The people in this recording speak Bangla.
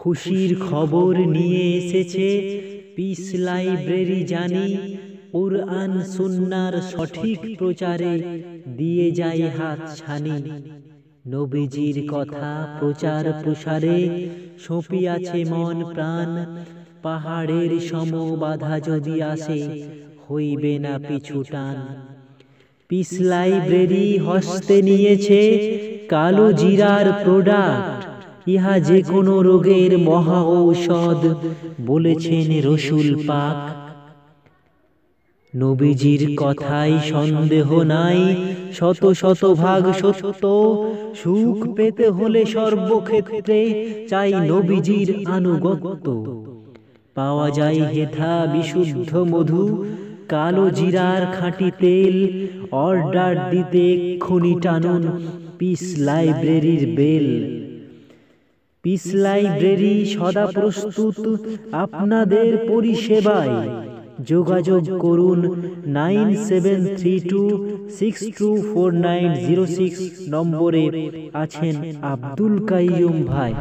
খুশির খবর নিয়ে এসেছে পিস লাইব্রেরি জানি কুরআন সুন্নার সঠিক প্রচারে দিয়ে যায় হাত ছানি নবীজির কথা প্রচার প্রসারে আছে মন প্রাণ পাহাড়ের সম বাধা যদি আসে হইবে না পিছু টান পিস লাইব্রেরি হস্তে নিয়েছে কালো জিরার প্রোডাক্ট ইহা যে কোনো রোগের মহা ঔষধ বলেছেন রসুল পাক নবীজির কথাই সন্দেহ নাই শত শত ভাগ সত্য সুখ পেতে হলে সর্বক্ষেত্রে চাই নবীজির আনুগত্য পাওয়া যায় হেথা বিশুদ্ধ মধু কালো জিরার খাঁটি তেল অর্ডার দিতে খনি টানুন পিস লাইব্রেরির বেল পিস লাইব্রেরি সদা প্রস্তুত আপনাদের পরিষেবায় যোগাযোগ করুন nine seven three two six two four nine zero six নম্বরে আছেন আব্দুল কাইয়ুম ভাই